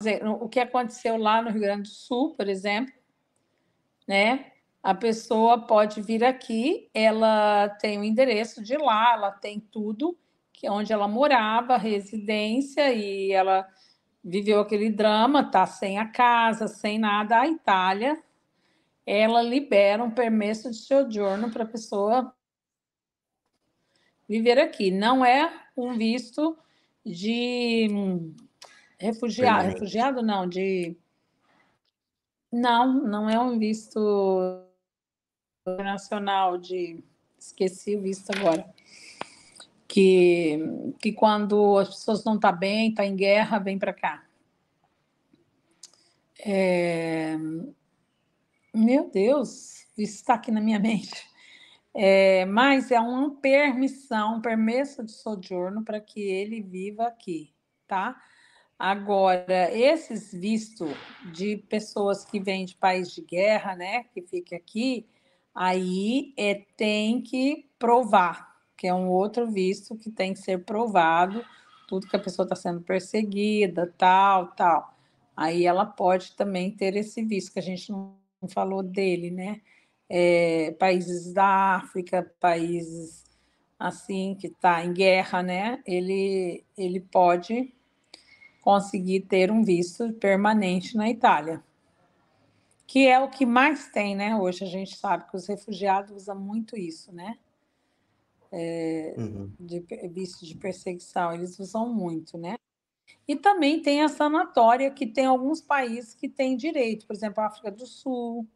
dizer, o que aconteceu lá no Rio Grande do Sul, por exemplo, né? A pessoa pode vir aqui, ela tem o endereço de lá, ela tem tudo, que é onde ela morava, residência, e ela viveu aquele drama, tá sem a casa, sem nada. A Itália, ela libera um permesso de sojourno para a pessoa viver aqui. Não é um visto de Refugiado, refugiado não, de. Não, não é um visto internacional de. Esqueci o visto agora. Que, que quando as pessoas não estão tá bem, estão tá em guerra, vem para cá. É... Meu Deus, isso está aqui na minha mente. É, mas é uma permissão, permesso de sojourno para que ele viva aqui, tá? Agora, esses vistos de pessoas que vêm de país de guerra, né, que fica aqui, aí é, tem que provar, que é um outro visto que tem que ser provado, tudo que a pessoa está sendo perseguida, tal, tal. Aí ela pode também ter esse visto, que a gente não falou dele, né? É, países da África, países assim que está em guerra, né? Ele, ele pode conseguir ter um visto permanente na Itália, que é o que mais tem, né? Hoje a gente sabe que os refugiados usam muito isso, né? É, uhum. de, visto de perseguição, eles usam muito, né? E também tem a sanatória, que tem alguns países que têm direito, por exemplo, a África do Sul,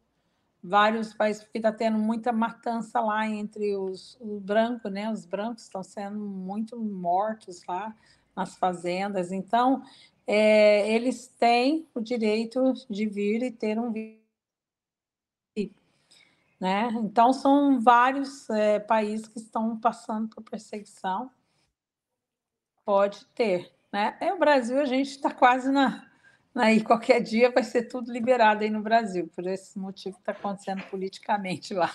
vários países, porque está tendo muita matança lá entre os, os brancos, né? Os brancos estão sendo muito mortos lá nas fazendas. Então, é, eles têm o direito de vir e ter um né? Então, são vários é, países que estão passando por perseguição. Pode ter. Né? É, o Brasil, a gente está quase na, aí qualquer dia vai ser tudo liberado aí no Brasil, por esse motivo que está acontecendo politicamente lá.